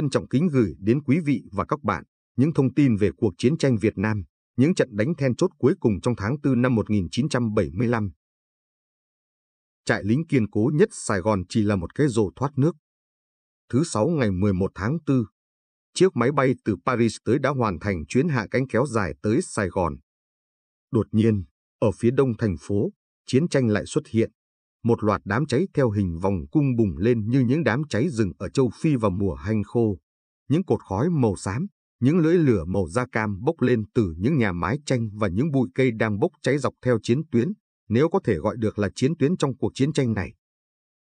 trân trọng kính gửi đến quý vị và các bạn những thông tin về cuộc chiến tranh Việt Nam, những trận đánh then chốt cuối cùng trong tháng 4 năm 1975. Trại lính kiên cố nhất Sài Gòn chỉ là một cái rồ thoát nước. Thứ sáu ngày 11 tháng 4, chiếc máy bay từ Paris tới đã hoàn thành chuyến hạ cánh kéo dài tới Sài Gòn. Đột nhiên, ở phía đông thành phố, chiến tranh lại xuất hiện một loạt đám cháy theo hình vòng cung bùng lên như những đám cháy rừng ở châu Phi vào mùa hanh khô. Những cột khói màu xám, những lưỡi lửa màu da cam bốc lên từ những nhà mái tranh và những bụi cây đang bốc cháy dọc theo chiến tuyến, nếu có thể gọi được là chiến tuyến trong cuộc chiến tranh này.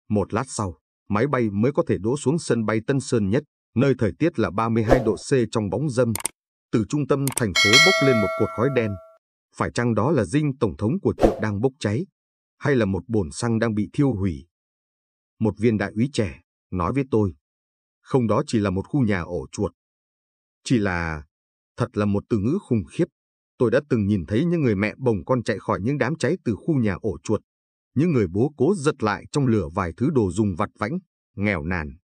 Một lát sau, máy bay mới có thể đổ xuống sân bay Tân Sơn Nhất, nơi thời tiết là 32 độ C trong bóng dâm. Từ trung tâm thành phố bốc lên một cột khói đen. Phải chăng đó là dinh tổng thống của Triệu đang bốc cháy? hay là một bồn xăng đang bị thiêu hủy. Một viên đại úy trẻ nói với tôi, không đó chỉ là một khu nhà ổ chuột. Chỉ là, thật là một từ ngữ khủng khiếp. Tôi đã từng nhìn thấy những người mẹ bồng con chạy khỏi những đám cháy từ khu nhà ổ chuột. Những người bố cố giật lại trong lửa vài thứ đồ dùng vặt vãnh, nghèo nàn.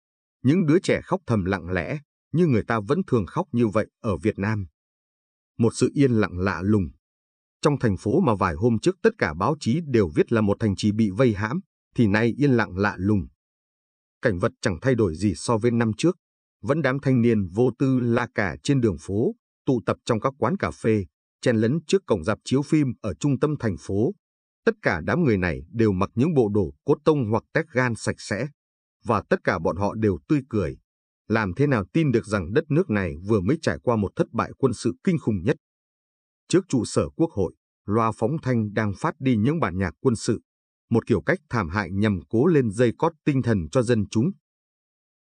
Những đứa trẻ khóc thầm lặng lẽ, như người ta vẫn thường khóc như vậy ở Việt Nam. Một sự yên lặng lạ lùng trong thành phố mà vài hôm trước tất cả báo chí đều viết là một thành trì bị vây hãm, thì nay yên lặng lạ lùng. Cảnh vật chẳng thay đổi gì so với năm trước, vẫn đám thanh niên vô tư la cả trên đường phố, tụ tập trong các quán cà phê, chen lấn trước cổng dạp chiếu phim ở trung tâm thành phố. Tất cả đám người này đều mặc những bộ đồ cốt tông hoặc tét gan sạch sẽ, và tất cả bọn họ đều tươi cười. Làm thế nào tin được rằng đất nước này vừa mới trải qua một thất bại quân sự kinh khủng nhất Trước trụ sở quốc hội, loa phóng thanh đang phát đi những bản nhạc quân sự, một kiểu cách thảm hại nhằm cố lên dây cót tinh thần cho dân chúng.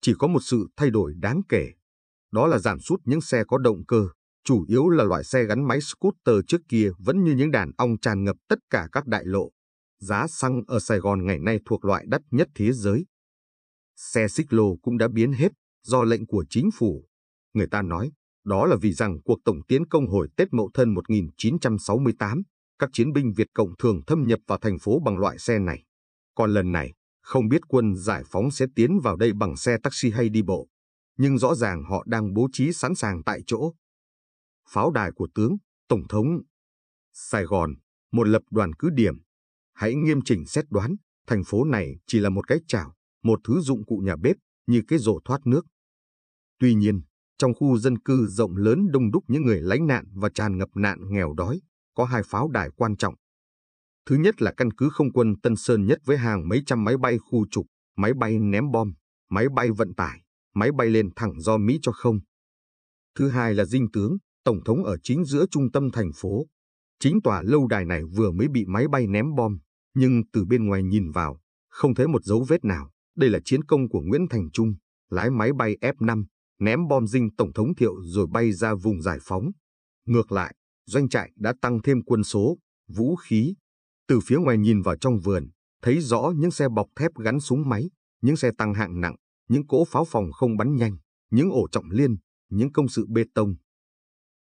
Chỉ có một sự thay đổi đáng kể, đó là giảm sút những xe có động cơ, chủ yếu là loại xe gắn máy scooter trước kia vẫn như những đàn ong tràn ngập tất cả các đại lộ. Giá xăng ở Sài Gòn ngày nay thuộc loại đắt nhất thế giới. Xe xích lô cũng đã biến hết do lệnh của chính phủ. Người ta nói đó là vì rằng cuộc tổng tiến công hồi Tết Mậu Thân 1968, các chiến binh Việt Cộng thường thâm nhập vào thành phố bằng loại xe này. Còn lần này, không biết quân giải phóng sẽ tiến vào đây bằng xe taxi hay đi bộ, nhưng rõ ràng họ đang bố trí sẵn sàng tại chỗ. Pháo đài của tướng, Tổng thống, Sài Gòn, một lập đoàn cứ điểm. Hãy nghiêm chỉnh xét đoán, thành phố này chỉ là một cái chảo, một thứ dụng cụ nhà bếp, như cái rổ thoát nước. Tuy nhiên, trong khu dân cư rộng lớn đông đúc những người lánh nạn và tràn ngập nạn nghèo đói, có hai pháo đài quan trọng. Thứ nhất là căn cứ không quân Tân Sơn nhất với hàng mấy trăm máy bay khu trục, máy bay ném bom, máy bay vận tải, máy bay lên thẳng do Mỹ cho không. Thứ hai là dinh tướng, tổng thống ở chính giữa trung tâm thành phố. Chính tòa lâu đài này vừa mới bị máy bay ném bom, nhưng từ bên ngoài nhìn vào, không thấy một dấu vết nào. Đây là chiến công của Nguyễn Thành Trung, lái máy bay F-5 ném bom dinh Tổng thống Thiệu rồi bay ra vùng giải phóng. Ngược lại, doanh trại đã tăng thêm quân số, vũ khí. Từ phía ngoài nhìn vào trong vườn, thấy rõ những xe bọc thép gắn súng máy, những xe tăng hạng nặng, những cỗ pháo phòng không bắn nhanh, những ổ trọng liên, những công sự bê tông.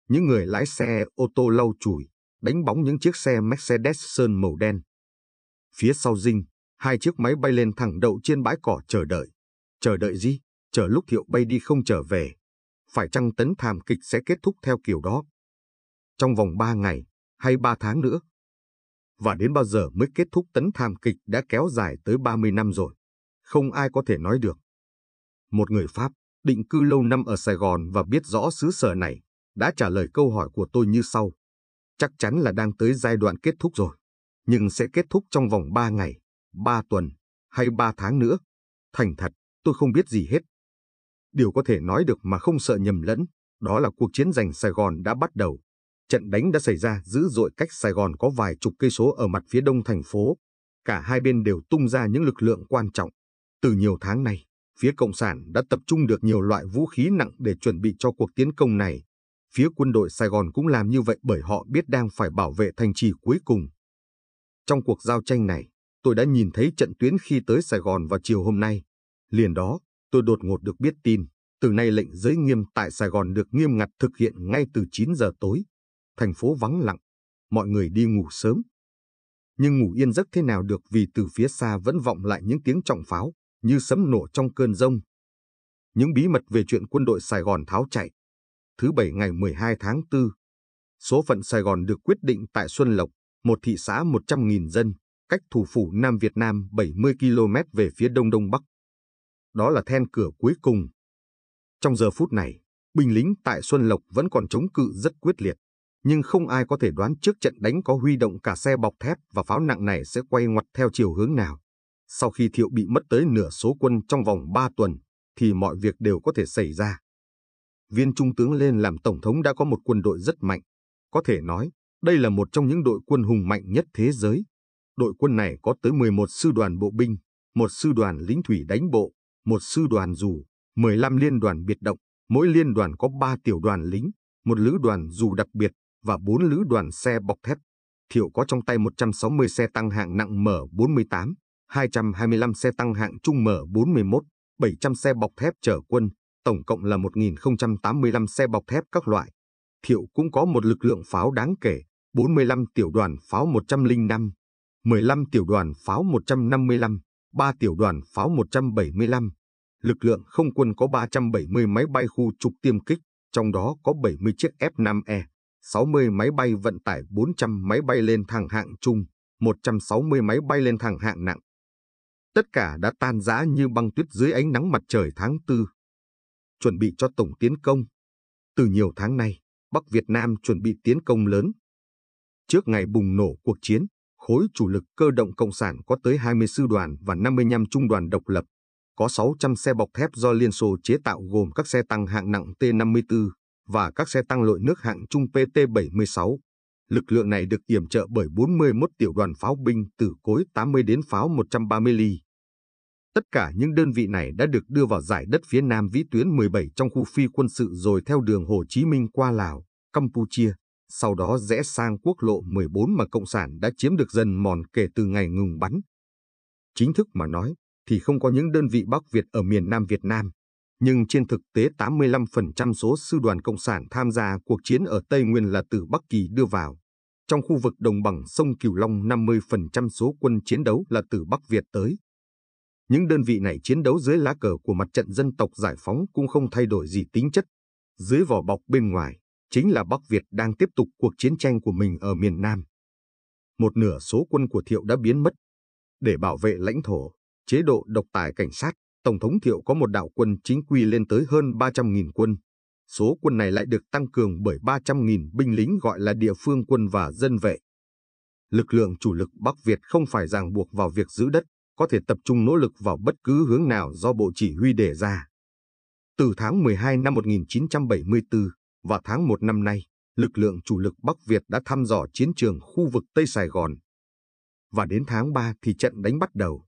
Những người lái xe ô tô lau chùi, đánh bóng những chiếc xe Mercedes sơn màu đen. Phía sau dinh, hai chiếc máy bay lên thẳng đậu trên bãi cỏ chờ đợi. Chờ đợi gì? chờ lúc thiệu bay đi không trở về. Phải chăng tấn thảm kịch sẽ kết thúc theo kiểu đó? Trong vòng ba ngày, hay ba tháng nữa? Và đến bao giờ mới kết thúc tấn tham kịch đã kéo dài tới 30 năm rồi? Không ai có thể nói được. Một người Pháp, định cư lâu năm ở Sài Gòn và biết rõ xứ sở này, đã trả lời câu hỏi của tôi như sau. Chắc chắn là đang tới giai đoạn kết thúc rồi, nhưng sẽ kết thúc trong vòng 3 ngày, 3 tuần hay 3 tháng nữa. Thành thật, tôi không biết gì hết. Điều có thể nói được mà không sợ nhầm lẫn, đó là cuộc chiến giành Sài Gòn đã bắt đầu. Trận đánh đã xảy ra dữ dội cách Sài Gòn có vài chục cây số ở mặt phía đông thành phố. Cả hai bên đều tung ra những lực lượng quan trọng. Từ nhiều tháng nay, phía Cộng sản đã tập trung được nhiều loại vũ khí nặng để chuẩn bị cho cuộc tiến công này. Phía quân đội Sài Gòn cũng làm như vậy bởi họ biết đang phải bảo vệ thành trì cuối cùng. Trong cuộc giao tranh này, tôi đã nhìn thấy trận tuyến khi tới Sài Gòn vào chiều hôm nay. Liền đó, tôi đột ngột được biết tin, từ nay lệnh giới nghiêm tại Sài Gòn được nghiêm ngặt thực hiện ngay từ 9 giờ tối. Thành phố vắng lặng, mọi người đi ngủ sớm. Nhưng ngủ yên giấc thế nào được vì từ phía xa vẫn vọng lại những tiếng trọng pháo, như sấm nổ trong cơn rông. Những bí mật về chuyện quân đội Sài Gòn tháo chạy. Thứ Bảy ngày 12 tháng 4, số phận Sài Gòn được quyết định tại Xuân Lộc, một thị xã 100.000 dân, cách thủ phủ Nam Việt Nam 70 km về phía đông đông bắc đó là then cửa cuối cùng. Trong giờ phút này, binh lính tại Xuân Lộc vẫn còn chống cự rất quyết liệt, nhưng không ai có thể đoán trước trận đánh có huy động cả xe bọc thép và pháo nặng này sẽ quay ngoặt theo chiều hướng nào. Sau khi Thiệu bị mất tới nửa số quân trong vòng 3 tuần, thì mọi việc đều có thể xảy ra. Viên trung tướng lên làm tổng thống đã có một quân đội rất mạnh. Có thể nói, đây là một trong những đội quân hùng mạnh nhất thế giới. Đội quân này có tới 11 sư đoàn bộ binh, một sư đoàn lính thủy đánh bộ, một sư đoàn dù, 15 liên đoàn biệt động, mỗi liên đoàn có 3 tiểu đoàn lính, một lữ đoàn dù đặc biệt và 4 lữ đoàn xe bọc thép. Thiệu có trong tay 160 xe tăng hạng nặng M48, 225 xe tăng hạng trung M41, 700 xe bọc thép chở quân, tổng cộng là 1.085 xe bọc thép các loại. Thiệu cũng có một lực lượng pháo đáng kể, 45 tiểu đoàn pháo 105, 15 tiểu đoàn pháo 155, 3 tiểu đoàn pháo 175, lực lượng không quân có 370 máy bay khu trục tiêm kích, trong đó có 70 chiếc F-5E, 60 máy bay vận tải 400 máy bay lên thẳng hạng trung, 160 máy bay lên thẳng hạng nặng. Tất cả đã tan rã như băng tuyết dưới ánh nắng mặt trời tháng 4. Chuẩn bị cho tổng tiến công. Từ nhiều tháng nay, Bắc Việt Nam chuẩn bị tiến công lớn. Trước ngày bùng nổ cuộc chiến, khối chủ lực cơ động Cộng sản có tới 20 sư đoàn và 55 trung đoàn độc lập, có 600 xe bọc thép do Liên Xô chế tạo gồm các xe tăng hạng nặng T-54 và các xe tăng lội nước hạng trung PT-76. Lực lượng này được yểm trợ bởi 41 tiểu đoàn pháo binh từ cối 80 đến pháo 130 ly. Tất cả những đơn vị này đã được đưa vào giải đất phía Nam vĩ tuyến 17 trong khu phi quân sự rồi theo đường Hồ Chí Minh qua Lào, Campuchia, sau đó rẽ sang quốc lộ 14 mà Cộng sản đã chiếm được dần mòn kể từ ngày ngừng bắn. Chính thức mà nói thì không có những đơn vị Bắc Việt ở miền Nam Việt Nam, nhưng trên thực tế 85% số sư đoàn Cộng sản tham gia cuộc chiến ở Tây Nguyên là từ Bắc Kỳ đưa vào. Trong khu vực đồng bằng sông Cửu Long 50% số quân chiến đấu là từ Bắc Việt tới. Những đơn vị này chiến đấu dưới lá cờ của mặt trận dân tộc giải phóng cũng không thay đổi gì tính chất, dưới vỏ bọc bên ngoài chính là Bắc Việt đang tiếp tục cuộc chiến tranh của mình ở miền Nam. Một nửa số quân của Thiệu đã biến mất. Để bảo vệ lãnh thổ, chế độ độc tài cảnh sát, Tổng thống Thiệu có một đạo quân chính quy lên tới hơn 300.000 quân. Số quân này lại được tăng cường bởi 300.000 binh lính gọi là địa phương quân và dân vệ. Lực lượng chủ lực Bắc Việt không phải ràng buộc vào việc giữ đất, có thể tập trung nỗ lực vào bất cứ hướng nào do Bộ Chỉ huy đề ra. Từ tháng 12 năm 1974, và tháng 1 năm nay, lực lượng chủ lực Bắc Việt đã thăm dò chiến trường khu vực Tây Sài Gòn. Và đến tháng 3 thì trận đánh bắt đầu.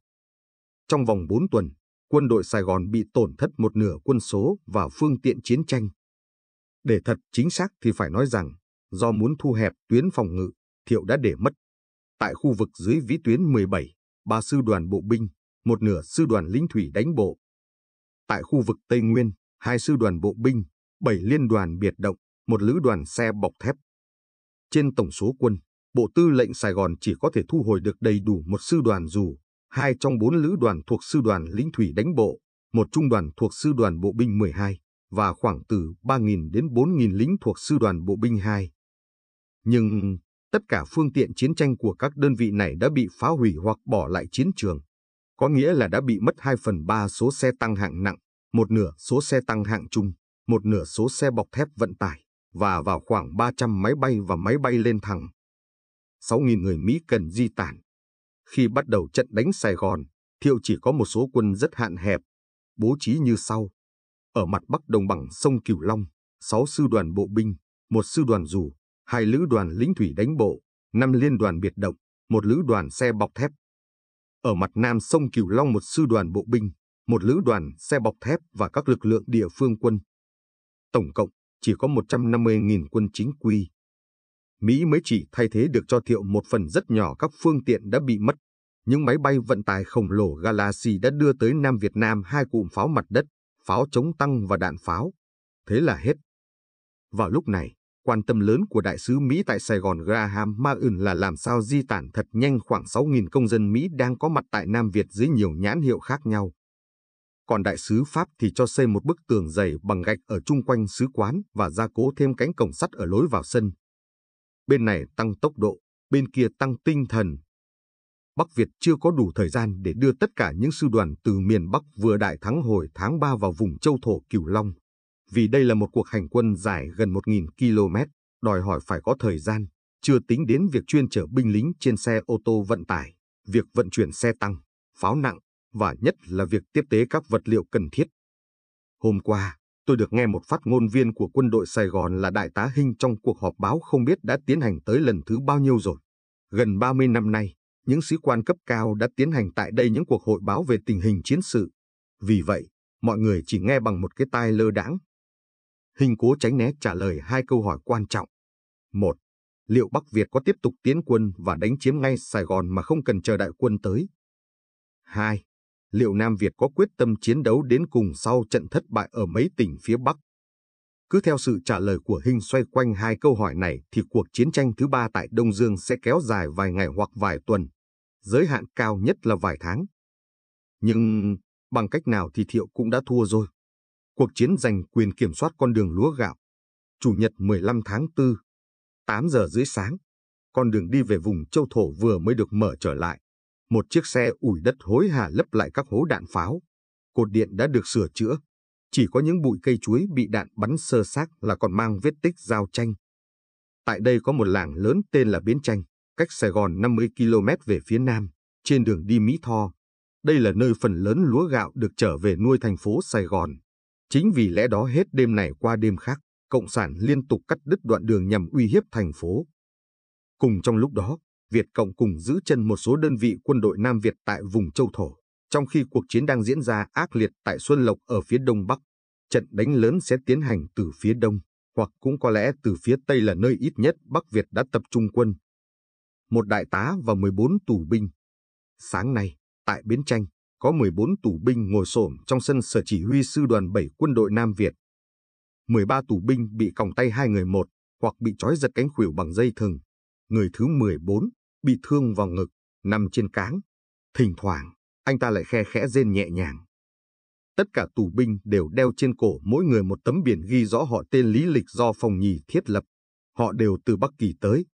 Trong vòng 4 tuần, quân đội Sài Gòn bị tổn thất một nửa quân số và phương tiện chiến tranh. Để thật chính xác thì phải nói rằng, do muốn thu hẹp tuyến phòng ngự, Thiệu đã để mất. Tại khu vực dưới vĩ tuyến 17, ba sư đoàn bộ binh, một nửa sư đoàn lính thủy đánh bộ. Tại khu vực Tây Nguyên, hai sư đoàn bộ binh, 7 liên đoàn biệt động, một lữ đoàn xe bọc thép. Trên tổng số quân, Bộ Tư lệnh Sài Gòn chỉ có thể thu hồi được đầy đủ một sư đoàn dù, hai trong bốn lữ đoàn thuộc sư đoàn lính thủy đánh bộ, một trung đoàn thuộc sư đoàn bộ binh 12 và khoảng từ 3.000 đến 4.000 lính thuộc sư đoàn bộ binh 2. Nhưng tất cả phương tiện chiến tranh của các đơn vị này đã bị phá hủy hoặc bỏ lại chiến trường, có nghĩa là đã bị mất 2 phần 3 số xe tăng hạng nặng, một nửa số xe tăng hạng trung một nửa số xe bọc thép vận tải và vào khoảng 300 máy bay và máy bay lên thẳng. 6.000 người Mỹ cần di tản. Khi bắt đầu trận đánh Sài Gòn, Thiệu chỉ có một số quân rất hạn hẹp, bố trí như sau. Ở mặt bắc đồng bằng sông Cửu Long, 6 sư đoàn bộ binh, một sư đoàn dù, hai lữ đoàn lính thủy đánh bộ, năm liên đoàn biệt động, một lữ đoàn xe bọc thép. Ở mặt nam sông Cửu Long một sư đoàn bộ binh, một lữ đoàn xe bọc thép và các lực lượng địa phương quân, tổng cộng chỉ có 150.000 quân chính quy. Mỹ mới chỉ thay thế được cho thiệu một phần rất nhỏ các phương tiện đã bị mất. Những máy bay vận tải khổng lồ Galaxy đã đưa tới Nam Việt Nam hai cụm pháo mặt đất, pháo chống tăng và đạn pháo. Thế là hết. Vào lúc này, quan tâm lớn của đại sứ Mỹ tại Sài Gòn Graham Martin là làm sao di tản thật nhanh khoảng 6.000 công dân Mỹ đang có mặt tại Nam Việt dưới nhiều nhãn hiệu khác nhau còn đại sứ Pháp thì cho xây một bức tường dày bằng gạch ở chung quanh sứ quán và gia cố thêm cánh cổng sắt ở lối vào sân. Bên này tăng tốc độ, bên kia tăng tinh thần. Bắc Việt chưa có đủ thời gian để đưa tất cả những sư đoàn từ miền Bắc vừa đại thắng hồi tháng 3 vào vùng châu thổ Cửu Long, vì đây là một cuộc hành quân dài gần 1.000 km, đòi hỏi phải có thời gian, chưa tính đến việc chuyên chở binh lính trên xe ô tô vận tải, việc vận chuyển xe tăng, pháo nặng, và nhất là việc tiếp tế các vật liệu cần thiết. Hôm qua, tôi được nghe một phát ngôn viên của quân đội Sài Gòn là Đại tá Hinh trong cuộc họp báo không biết đã tiến hành tới lần thứ bao nhiêu rồi. Gần 30 năm nay, những sĩ quan cấp cao đã tiến hành tại đây những cuộc hội báo về tình hình chiến sự. Vì vậy, mọi người chỉ nghe bằng một cái tai lơ đãng. Hình cố tránh né trả lời hai câu hỏi quan trọng. Một, liệu Bắc Việt có tiếp tục tiến quân và đánh chiếm ngay Sài Gòn mà không cần chờ đại quân tới? Hai, liệu Nam Việt có quyết tâm chiến đấu đến cùng sau trận thất bại ở mấy tỉnh phía Bắc? Cứ theo sự trả lời của Hình xoay quanh hai câu hỏi này thì cuộc chiến tranh thứ ba tại Đông Dương sẽ kéo dài vài ngày hoặc vài tuần, giới hạn cao nhất là vài tháng. Nhưng bằng cách nào thì Thiệu cũng đã thua rồi. Cuộc chiến giành quyền kiểm soát con đường lúa gạo. Chủ nhật 15 tháng 4, 8 giờ rưỡi sáng, con đường đi về vùng châu thổ vừa mới được mở trở lại. Một chiếc xe ủi đất hối hả lấp lại các hố đạn pháo. Cột điện đã được sửa chữa. Chỉ có những bụi cây chuối bị đạn bắn sơ xác là còn mang vết tích giao tranh. Tại đây có một làng lớn tên là Biến Tranh, cách Sài Gòn 50 km về phía nam, trên đường đi Mỹ Tho. Đây là nơi phần lớn lúa gạo được trở về nuôi thành phố Sài Gòn. Chính vì lẽ đó hết đêm này qua đêm khác, Cộng sản liên tục cắt đứt đoạn đường nhằm uy hiếp thành phố. Cùng trong lúc đó, Việt Cộng cùng giữ chân một số đơn vị quân đội Nam Việt tại vùng châu thổ, trong khi cuộc chiến đang diễn ra ác liệt tại Xuân Lộc ở phía đông bắc. Trận đánh lớn sẽ tiến hành từ phía đông, hoặc cũng có lẽ từ phía tây là nơi ít nhất Bắc Việt đã tập trung quân. Một đại tá và 14 tù binh. Sáng nay, tại Bến Tranh, có 14 tù binh ngồi xổm trong sân sở chỉ huy sư đoàn 7 quân đội Nam Việt. 13 tù binh bị còng tay hai người một, hoặc bị trói giật cánh khuỷu bằng dây thừng. Người thứ 14, bị thương vào ngực, nằm trên cáng. Thỉnh thoảng, anh ta lại khe khẽ rên nhẹ nhàng. Tất cả tù binh đều đeo trên cổ mỗi người một tấm biển ghi rõ họ tên lý lịch do phòng nhì thiết lập. Họ đều từ Bắc Kỳ tới,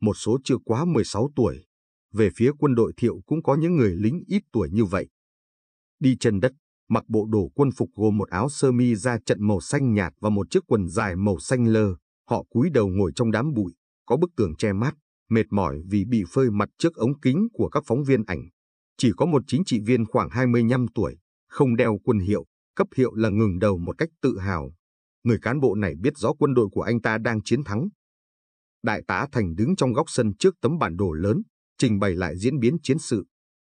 một số chưa quá 16 tuổi. Về phía quân đội thiệu cũng có những người lính ít tuổi như vậy. Đi chân đất, mặc bộ đồ quân phục gồm một áo sơ mi da trận màu xanh nhạt và một chiếc quần dài màu xanh lơ. Họ cúi đầu ngồi trong đám bụi, có bức tường che mát, mệt mỏi vì bị phơi mặt trước ống kính của các phóng viên ảnh. Chỉ có một chính trị viên khoảng 25 tuổi, không đeo quân hiệu, cấp hiệu là ngừng đầu một cách tự hào. Người cán bộ này biết rõ quân đội của anh ta đang chiến thắng. Đại tá Thành đứng trong góc sân trước tấm bản đồ lớn, trình bày lại diễn biến chiến sự.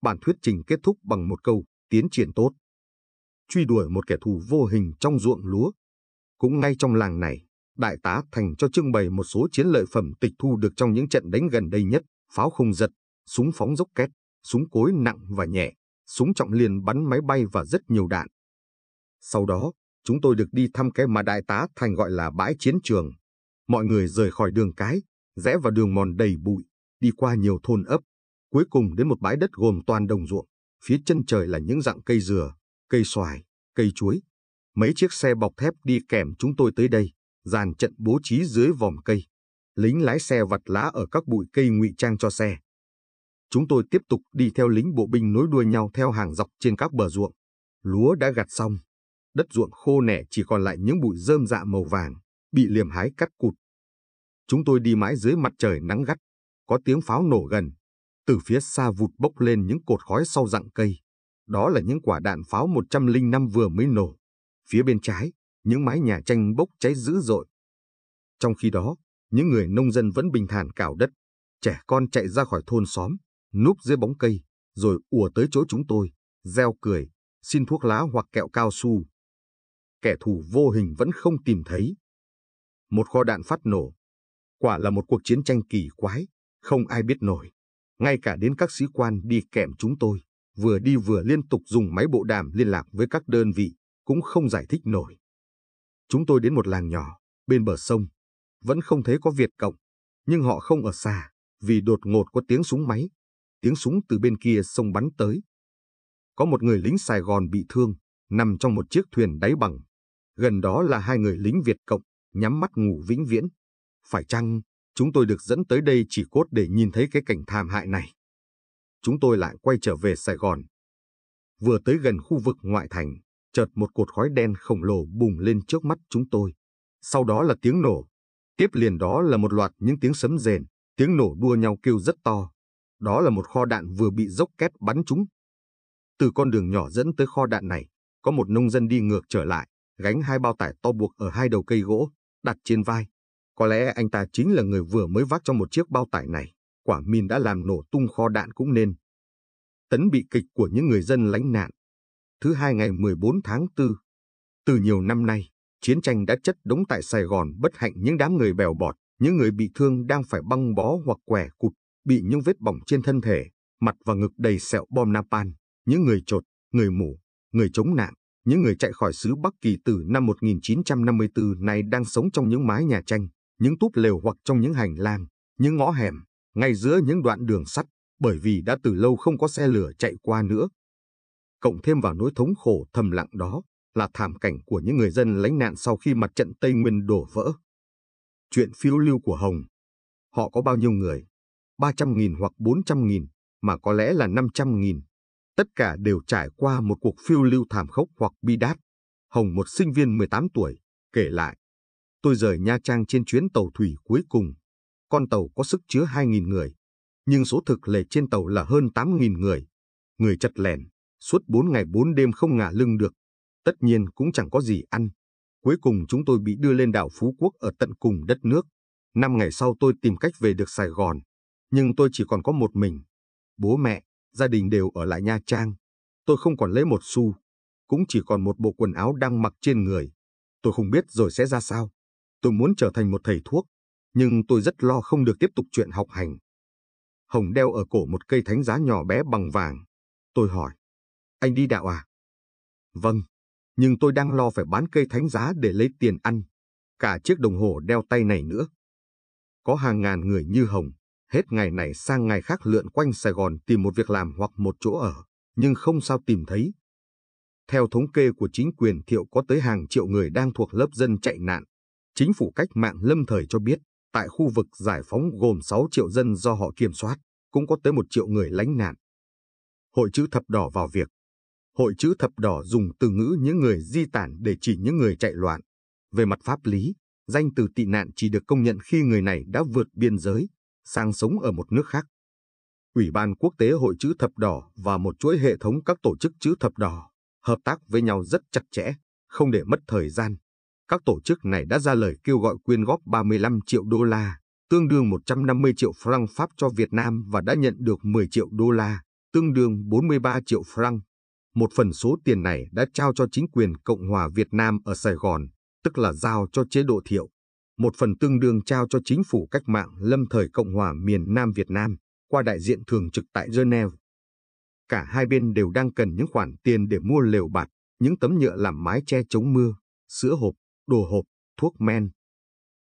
Bản thuyết trình kết thúc bằng một câu, tiến triển tốt. Truy đuổi một kẻ thù vô hình trong ruộng lúa. Cũng ngay trong làng này, đại tá Thành cho trưng bày một số chiến lợi phẩm tịch thu được trong những trận đánh gần đây nhất, pháo không giật, súng phóng dốc két, súng cối nặng và nhẹ, súng trọng liền bắn máy bay và rất nhiều đạn. Sau đó, chúng tôi được đi thăm cái mà đại tá Thành gọi là bãi chiến trường. Mọi người rời khỏi đường cái, rẽ vào đường mòn đầy bụi, đi qua nhiều thôn ấp, cuối cùng đến một bãi đất gồm toàn đồng ruộng, phía chân trời là những dạng cây dừa, cây xoài, cây chuối. Mấy chiếc xe bọc thép đi kèm chúng tôi tới đây dàn trận bố trí dưới vòm cây. Lính lái xe vặt lá ở các bụi cây ngụy trang cho xe. Chúng tôi tiếp tục đi theo lính bộ binh nối đuôi nhau theo hàng dọc trên các bờ ruộng. Lúa đã gặt xong, đất ruộng khô nẻ chỉ còn lại những bụi rơm dạ màu vàng, bị liềm hái cắt cụt. Chúng tôi đi mãi dưới mặt trời nắng gắt, có tiếng pháo nổ gần. Từ phía xa vụt bốc lên những cột khói sau rặng cây. Đó là những quả đạn pháo 105 vừa mới nổ. Phía bên trái, những mái nhà tranh bốc cháy dữ dội. Trong khi đó, những người nông dân vẫn bình thản cào đất, trẻ con chạy ra khỏi thôn xóm, núp dưới bóng cây, rồi ùa tới chỗ chúng tôi, reo cười, xin thuốc lá hoặc kẹo cao su. Kẻ thù vô hình vẫn không tìm thấy. Một kho đạn phát nổ. Quả là một cuộc chiến tranh kỳ quái, không ai biết nổi. Ngay cả đến các sĩ quan đi kèm chúng tôi, vừa đi vừa liên tục dùng máy bộ đàm liên lạc với các đơn vị, cũng không giải thích nổi. Chúng tôi đến một làng nhỏ, bên bờ sông. Vẫn không thấy có Việt Cộng, nhưng họ không ở xa, vì đột ngột có tiếng súng máy. Tiếng súng từ bên kia sông bắn tới. Có một người lính Sài Gòn bị thương, nằm trong một chiếc thuyền đáy bằng. Gần đó là hai người lính Việt Cộng, nhắm mắt ngủ vĩnh viễn. Phải chăng, chúng tôi được dẫn tới đây chỉ cốt để nhìn thấy cái cảnh thảm hại này. Chúng tôi lại quay trở về Sài Gòn. Vừa tới gần khu vực ngoại thành, chợt một cột khói đen khổng lồ bùng lên trước mắt chúng tôi. Sau đó là tiếng nổ. Tiếp liền đó là một loạt những tiếng sấm rền, tiếng nổ đua nhau kêu rất to. Đó là một kho đạn vừa bị dốc két bắn trúng. Từ con đường nhỏ dẫn tới kho đạn này, có một nông dân đi ngược trở lại, gánh hai bao tải to buộc ở hai đầu cây gỗ, đặt trên vai. Có lẽ anh ta chính là người vừa mới vác trong một chiếc bao tải này. Quả mìn đã làm nổ tung kho đạn cũng nên. Tấn bị kịch của những người dân lánh nạn, thứ hai ngày 14 tháng 4. Từ nhiều năm nay, chiến tranh đã chất đống tại Sài Gòn bất hạnh những đám người bèo bọt, những người bị thương đang phải băng bó hoặc quẻ cụt, bị những vết bỏng trên thân thể, mặt và ngực đầy sẹo bom napalm, những người trột, người mù, người chống nạn, những người chạy khỏi xứ Bắc Kỳ từ năm 1954 này đang sống trong những mái nhà tranh, những túp lều hoặc trong những hành lang, những ngõ hẻm, ngay giữa những đoạn đường sắt, bởi vì đã từ lâu không có xe lửa chạy qua nữa, cộng thêm vào nỗi thống khổ thầm lặng đó là thảm cảnh của những người dân lánh nạn sau khi mặt trận Tây Nguyên đổ vỡ. Chuyện phiêu lưu của Hồng, họ có bao nhiêu người? 300.000 hoặc 400.000, mà có lẽ là 500.000. Tất cả đều trải qua một cuộc phiêu lưu thảm khốc hoặc bi đát. Hồng một sinh viên 18 tuổi, kể lại. Tôi rời Nha Trang trên chuyến tàu thủy cuối cùng. Con tàu có sức chứa 2.000 người, nhưng số thực lệ trên tàu là hơn 8.000 người. Người chật lèn, Suốt bốn ngày bốn đêm không ngả lưng được, tất nhiên cũng chẳng có gì ăn. Cuối cùng chúng tôi bị đưa lên đảo Phú Quốc ở tận cùng đất nước. Năm ngày sau tôi tìm cách về được Sài Gòn, nhưng tôi chỉ còn có một mình. Bố mẹ, gia đình đều ở lại Nha Trang. Tôi không còn lấy một xu, cũng chỉ còn một bộ quần áo đang mặc trên người. Tôi không biết rồi sẽ ra sao. Tôi muốn trở thành một thầy thuốc, nhưng tôi rất lo không được tiếp tục chuyện học hành. Hồng đeo ở cổ một cây thánh giá nhỏ bé bằng vàng. Tôi hỏi, anh đi đạo à? Vâng, nhưng tôi đang lo phải bán cây thánh giá để lấy tiền ăn. Cả chiếc đồng hồ đeo tay này nữa. Có hàng ngàn người như Hồng, hết ngày này sang ngày khác lượn quanh Sài Gòn tìm một việc làm hoặc một chỗ ở, nhưng không sao tìm thấy. Theo thống kê của chính quyền thiệu có tới hàng triệu người đang thuộc lớp dân chạy nạn. Chính phủ cách mạng lâm thời cho biết, tại khu vực giải phóng gồm 6 triệu dân do họ kiểm soát, cũng có tới 1 triệu người lánh nạn. Hội chữ thập đỏ vào việc, Hội chữ thập đỏ dùng từ ngữ những người di tản để chỉ những người chạy loạn. Về mặt pháp lý, danh từ tị nạn chỉ được công nhận khi người này đã vượt biên giới, sang sống ở một nước khác. Ủy ban quốc tế Hội chữ thập đỏ và một chuỗi hệ thống các tổ chức chữ thập đỏ hợp tác với nhau rất chặt chẽ, không để mất thời gian. Các tổ chức này đã ra lời kêu gọi quyên góp 35 triệu đô la, tương đương 150 triệu franc Pháp cho Việt Nam và đã nhận được 10 triệu đô la, tương đương 43 triệu franc một phần số tiền này đã trao cho chính quyền Cộng hòa Việt Nam ở Sài Gòn, tức là giao cho chế độ thiệu. Một phần tương đương trao cho chính phủ cách mạng lâm thời Cộng hòa miền Nam Việt Nam, qua đại diện thường trực tại Geneva. Cả hai bên đều đang cần những khoản tiền để mua lều bạt, những tấm nhựa làm mái che chống mưa, sữa hộp, đồ hộp, thuốc men.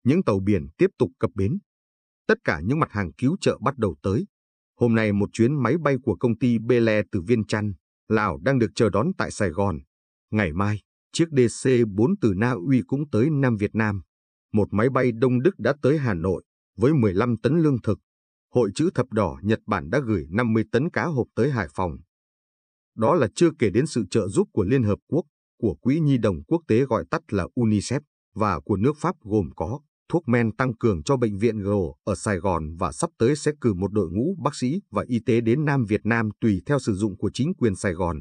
Những tàu biển tiếp tục cập bến. Tất cả những mặt hàng cứu trợ bắt đầu tới. Hôm nay một chuyến máy bay của công ty Bel từ Viên Chăn Lào đang được chờ đón tại Sài Gòn. Ngày mai, chiếc DC-4 từ Na Uy cũng tới Nam Việt Nam. Một máy bay Đông Đức đã tới Hà Nội với 15 tấn lương thực. Hội chữ thập đỏ Nhật Bản đã gửi 50 tấn cá hộp tới Hải Phòng. Đó là chưa kể đến sự trợ giúp của Liên Hợp Quốc, của Quỹ Nhi đồng Quốc tế gọi tắt là UNICEF và của nước Pháp gồm có thuốc men tăng cường cho bệnh viện gồ ở Sài Gòn và sắp tới sẽ cử một đội ngũ bác sĩ và y tế đến Nam Việt Nam tùy theo sử dụng của chính quyền Sài Gòn.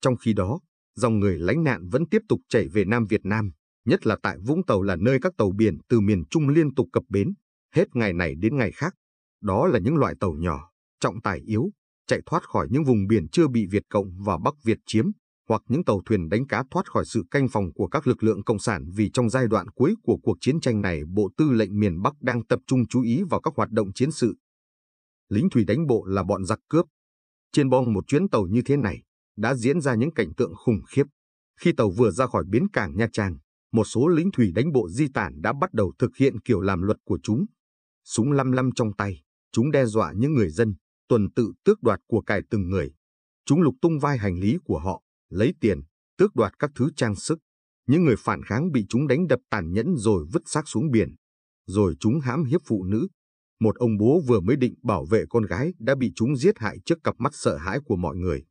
Trong khi đó, dòng người lánh nạn vẫn tiếp tục chảy về Nam Việt Nam, nhất là tại Vũng Tàu là nơi các tàu biển từ miền Trung liên tục cập bến, hết ngày này đến ngày khác. Đó là những loại tàu nhỏ, trọng tải yếu, chạy thoát khỏi những vùng biển chưa bị Việt Cộng và Bắc Việt chiếm, hoặc những tàu thuyền đánh cá thoát khỏi sự canh phòng của các lực lượng Cộng sản vì trong giai đoạn cuối của cuộc chiến tranh này Bộ Tư lệnh miền Bắc đang tập trung chú ý vào các hoạt động chiến sự. Lính thủy đánh bộ là bọn giặc cướp. Trên bong một chuyến tàu như thế này đã diễn ra những cảnh tượng khủng khiếp. Khi tàu vừa ra khỏi bến cảng Nha Trang, một số lính thủy đánh bộ di tản đã bắt đầu thực hiện kiểu làm luật của chúng. Súng lăm lăm trong tay, chúng đe dọa những người dân, tuần tự tước đoạt của cải từng người. Chúng lục tung vai hành lý của họ, lấy tiền, tước đoạt các thứ trang sức. Những người phản kháng bị chúng đánh đập tàn nhẫn rồi vứt xác xuống biển. Rồi chúng hãm hiếp phụ nữ. Một ông bố vừa mới định bảo vệ con gái đã bị chúng giết hại trước cặp mắt sợ hãi của mọi người.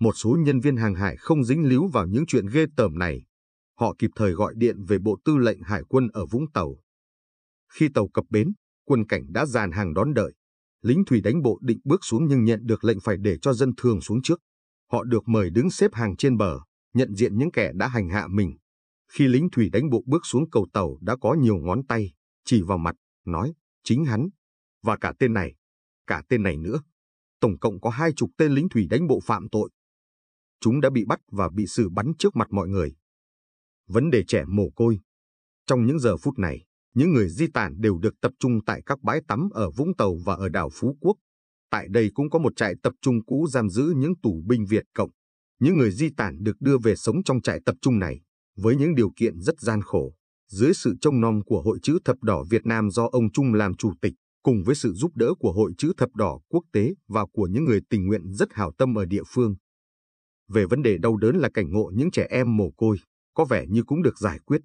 Một số nhân viên hàng hải không dính líu vào những chuyện ghê tởm này. Họ kịp thời gọi điện về Bộ Tư lệnh Hải quân ở Vũng Tàu. Khi tàu cập bến, quân cảnh đã dàn hàng đón đợi. Lính thủy đánh bộ định bước xuống nhưng nhận được lệnh phải để cho dân thường xuống trước họ được mời đứng xếp hàng trên bờ, nhận diện những kẻ đã hành hạ mình. Khi lính thủy đánh bộ bước xuống cầu tàu đã có nhiều ngón tay, chỉ vào mặt, nói, chính hắn, và cả tên này, cả tên này nữa. Tổng cộng có hai chục tên lính thủy đánh bộ phạm tội. Chúng đã bị bắt và bị xử bắn trước mặt mọi người. Vấn đề trẻ mồ côi. Trong những giờ phút này, những người di tản đều được tập trung tại các bãi tắm ở Vũng Tàu và ở đảo Phú Quốc Tại đây cũng có một trại tập trung cũ giam giữ những tù binh Việt Cộng. Những người di tản được đưa về sống trong trại tập trung này, với những điều kiện rất gian khổ, dưới sự trông nom của Hội chữ thập đỏ Việt Nam do ông Trung làm chủ tịch, cùng với sự giúp đỡ của Hội chữ thập đỏ quốc tế và của những người tình nguyện rất hảo tâm ở địa phương. Về vấn đề đau đớn là cảnh ngộ những trẻ em mồ côi, có vẻ như cũng được giải quyết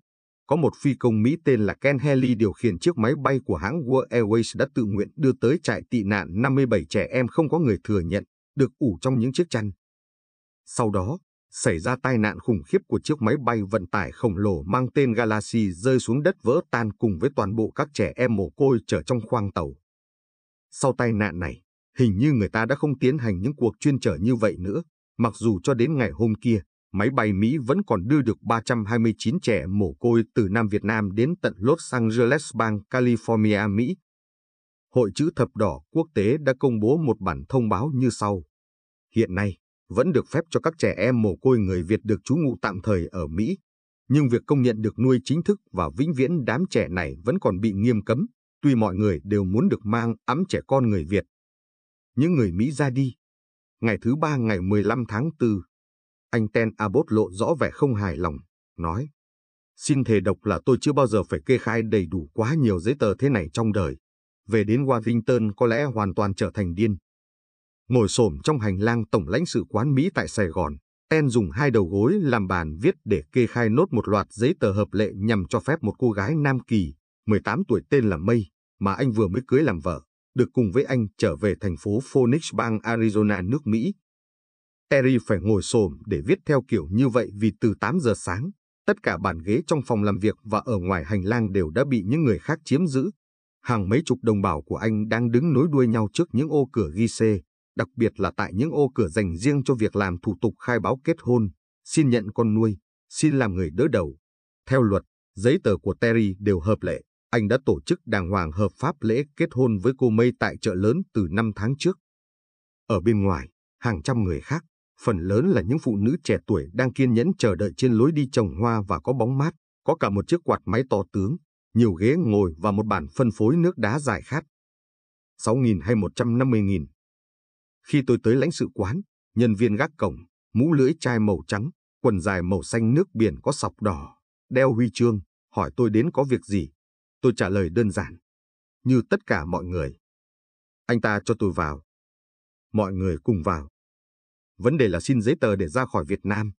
có một phi công Mỹ tên là Ken Haley điều khiển chiếc máy bay của hãng World Airways đã tự nguyện đưa tới trại tị nạn 57 trẻ em không có người thừa nhận, được ủ trong những chiếc chăn. Sau đó, xảy ra tai nạn khủng khiếp của chiếc máy bay vận tải khổng lồ mang tên Galaxy rơi xuống đất vỡ tan cùng với toàn bộ các trẻ em mồ côi chở trong khoang tàu. Sau tai nạn này, hình như người ta đã không tiến hành những cuộc chuyên trở như vậy nữa, mặc dù cho đến ngày hôm kia, máy bay Mỹ vẫn còn đưa được 329 trẻ mồ côi từ Nam Việt Nam đến tận Los Angeles bang California, Mỹ. Hội chữ thập đỏ quốc tế đã công bố một bản thông báo như sau. Hiện nay, vẫn được phép cho các trẻ em mồ côi người Việt được trú ngụ tạm thời ở Mỹ, nhưng việc công nhận được nuôi chính thức và vĩnh viễn đám trẻ này vẫn còn bị nghiêm cấm, tuy mọi người đều muốn được mang ấm trẻ con người Việt. Những người Mỹ ra đi. Ngày thứ ba ngày 15 tháng 4, anh Ten Abbott lộ rõ vẻ không hài lòng, nói. Xin thề độc là tôi chưa bao giờ phải kê khai đầy đủ quá nhiều giấy tờ thế này trong đời. Về đến Washington có lẽ hoàn toàn trở thành điên. Ngồi xổm trong hành lang Tổng lãnh sự quán Mỹ tại Sài Gòn, Ten dùng hai đầu gối làm bàn viết để kê khai nốt một loạt giấy tờ hợp lệ nhằm cho phép một cô gái Nam Kỳ, 18 tuổi tên là Mây, mà anh vừa mới cưới làm vợ, được cùng với anh trở về thành phố Phoenix bang Arizona nước Mỹ Terry phải ngồi xổm để viết theo kiểu như vậy vì từ 8 giờ sáng, tất cả bàn ghế trong phòng làm việc và ở ngoài hành lang đều đã bị những người khác chiếm giữ. Hàng mấy chục đồng bào của anh đang đứng nối đuôi nhau trước những ô cửa ghi xê, đặc biệt là tại những ô cửa dành riêng cho việc làm thủ tục khai báo kết hôn, xin nhận con nuôi, xin làm người đỡ đầu. Theo luật, giấy tờ của Terry đều hợp lệ. Anh đã tổ chức đàng hoàng hợp pháp lễ kết hôn với cô May tại chợ lớn từ năm tháng trước. Ở bên ngoài, hàng trăm người khác, phần lớn là những phụ nữ trẻ tuổi đang kiên nhẫn chờ đợi trên lối đi trồng hoa và có bóng mát, có cả một chiếc quạt máy to tướng, nhiều ghế ngồi và một bàn phân phối nước đá dài khát. 6.000 hay 150.000. Khi tôi tới lãnh sự quán, nhân viên gác cổng, mũ lưỡi chai màu trắng, quần dài màu xanh nước biển có sọc đỏ, đeo huy chương, hỏi tôi đến có việc gì. Tôi trả lời đơn giản, như tất cả mọi người. Anh ta cho tôi vào. Mọi người cùng vào vấn đề là xin giấy tờ để ra khỏi Việt Nam.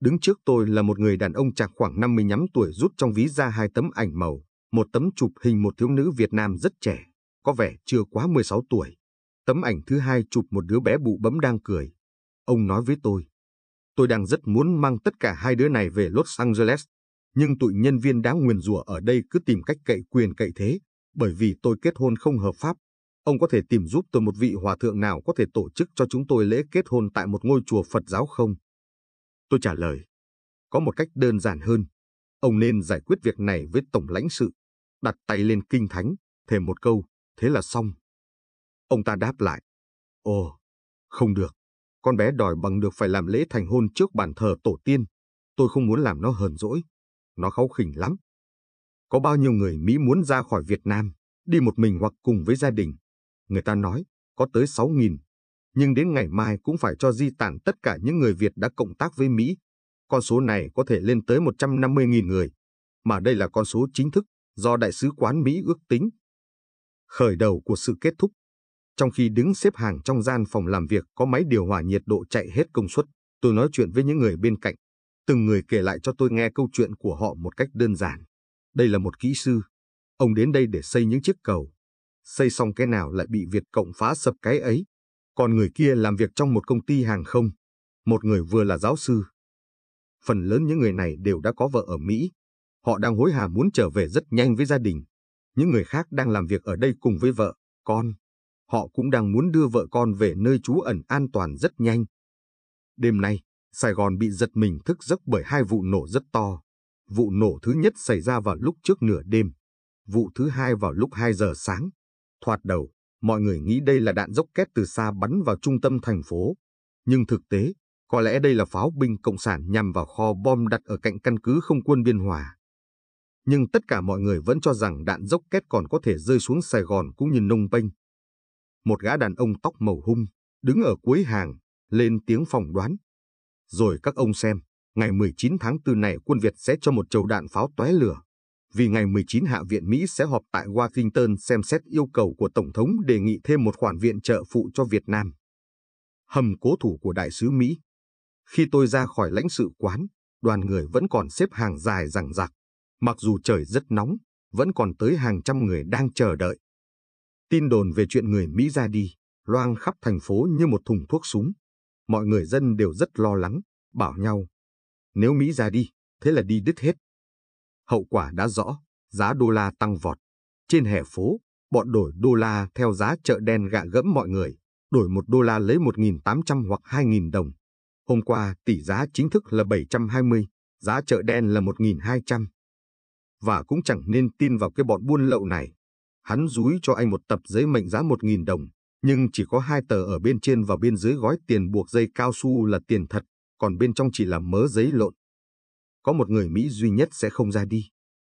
Đứng trước tôi là một người đàn ông chạc khoảng 50 nhắm tuổi rút trong ví ra hai tấm ảnh màu, một tấm chụp hình một thiếu nữ Việt Nam rất trẻ, có vẻ chưa quá 16 tuổi. Tấm ảnh thứ hai chụp một đứa bé bụ bấm đang cười. Ông nói với tôi, tôi đang rất muốn mang tất cả hai đứa này về Los Angeles, nhưng tụi nhân viên đáng nguyền rủa ở đây cứ tìm cách cậy quyền cậy thế, bởi vì tôi kết hôn không hợp pháp Ông có thể tìm giúp tôi một vị hòa thượng nào có thể tổ chức cho chúng tôi lễ kết hôn tại một ngôi chùa Phật giáo không? Tôi trả lời, có một cách đơn giản hơn. Ông nên giải quyết việc này với tổng lãnh sự, đặt tay lên kinh thánh, thêm một câu, thế là xong. Ông ta đáp lại, ồ, không được, con bé đòi bằng được phải làm lễ thành hôn trước bàn thờ tổ tiên, tôi không muốn làm nó hờn dỗi, nó kháu khỉnh lắm. Có bao nhiêu người Mỹ muốn ra khỏi Việt Nam, đi một mình hoặc cùng với gia đình, Người ta nói, có tới 6.000. Nhưng đến ngày mai cũng phải cho di tản tất cả những người Việt đã cộng tác với Mỹ. Con số này có thể lên tới 150.000 người. Mà đây là con số chính thức do Đại sứ quán Mỹ ước tính. Khởi đầu của sự kết thúc. Trong khi đứng xếp hàng trong gian phòng làm việc có máy điều hòa nhiệt độ chạy hết công suất, tôi nói chuyện với những người bên cạnh. Từng người kể lại cho tôi nghe câu chuyện của họ một cách đơn giản. Đây là một kỹ sư. Ông đến đây để xây những chiếc cầu xây xong cái nào lại bị Việt Cộng phá sập cái ấy. Còn người kia làm việc trong một công ty hàng không, một người vừa là giáo sư. Phần lớn những người này đều đã có vợ ở Mỹ. Họ đang hối hả muốn trở về rất nhanh với gia đình. Những người khác đang làm việc ở đây cùng với vợ, con. Họ cũng đang muốn đưa vợ con về nơi trú ẩn an toàn rất nhanh. Đêm nay, Sài Gòn bị giật mình thức giấc bởi hai vụ nổ rất to. Vụ nổ thứ nhất xảy ra vào lúc trước nửa đêm, vụ thứ hai vào lúc 2 giờ sáng. Thoạt đầu, mọi người nghĩ đây là đạn dốc két từ xa bắn vào trung tâm thành phố. Nhưng thực tế, có lẽ đây là pháo binh Cộng sản nhằm vào kho bom đặt ở cạnh căn cứ không quân Biên Hòa. Nhưng tất cả mọi người vẫn cho rằng đạn dốc két còn có thể rơi xuống Sài Gòn cũng như nông bênh. Một gã đàn ông tóc màu hung, đứng ở cuối hàng, lên tiếng phỏng đoán. Rồi các ông xem, ngày 19 tháng 4 này quân Việt sẽ cho một chầu đạn pháo tóe lửa vì ngày 19 Hạ viện Mỹ sẽ họp tại Washington xem xét yêu cầu của Tổng thống đề nghị thêm một khoản viện trợ phụ cho Việt Nam. Hầm cố thủ của Đại sứ Mỹ Khi tôi ra khỏi lãnh sự quán, đoàn người vẫn còn xếp hàng dài rằng rạc. Mặc dù trời rất nóng, vẫn còn tới hàng trăm người đang chờ đợi. Tin đồn về chuyện người Mỹ ra đi, loang khắp thành phố như một thùng thuốc súng. Mọi người dân đều rất lo lắng, bảo nhau. Nếu Mỹ ra đi, thế là đi đứt hết. Hậu quả đã rõ, giá đô la tăng vọt. Trên hè phố, bọn đổi đô la theo giá chợ đen gạ gẫm mọi người, đổi một đô la lấy 1.800 hoặc 2.000 đồng. Hôm qua tỷ giá chính thức là 720, giá chợ đen là 1.200. Và cũng chẳng nên tin vào cái bọn buôn lậu này. Hắn rúi cho anh một tập giấy mệnh giá 1.000 đồng, nhưng chỉ có hai tờ ở bên trên và bên dưới gói tiền buộc dây cao su là tiền thật, còn bên trong chỉ là mớ giấy lộn có một người Mỹ duy nhất sẽ không ra đi.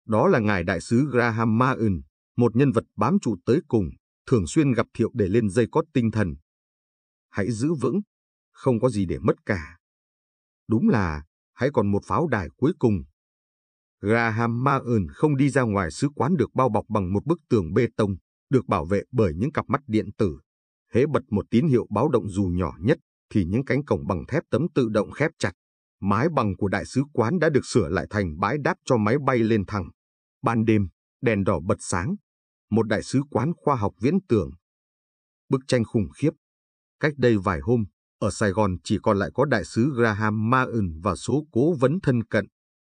Đó là ngài đại sứ Graham Martin, một nhân vật bám trụ tới cùng, thường xuyên gặp thiệu để lên dây cót tinh thần. Hãy giữ vững, không có gì để mất cả. Đúng là, hãy còn một pháo đài cuối cùng. Graham Martin không đi ra ngoài sứ quán được bao bọc bằng một bức tường bê tông, được bảo vệ bởi những cặp mắt điện tử. Hễ bật một tín hiệu báo động dù nhỏ nhất, thì những cánh cổng bằng thép tấm tự động khép chặt mái bằng của đại sứ quán đã được sửa lại thành bãi đáp cho máy bay lên thẳng. Ban đêm, đèn đỏ bật sáng, một đại sứ quán khoa học viễn tưởng. Bức tranh khủng khiếp. Cách đây vài hôm, ở Sài Gòn chỉ còn lại có đại sứ Graham Maun và số cố vấn thân cận.